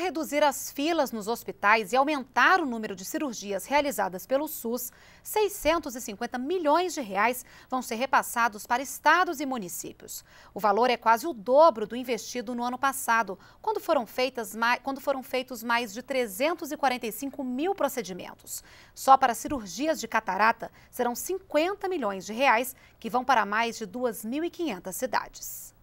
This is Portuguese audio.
reduzir as filas nos hospitais e aumentar o número de cirurgias realizadas pelo SUS, 650 milhões de reais vão ser repassados para estados e municípios. O valor é quase o dobro do investido no ano passado, quando foram, feitas, quando foram feitos mais de 345 mil procedimentos. Só para cirurgias de catarata serão 50 milhões de reais que vão para mais de 2.500 cidades.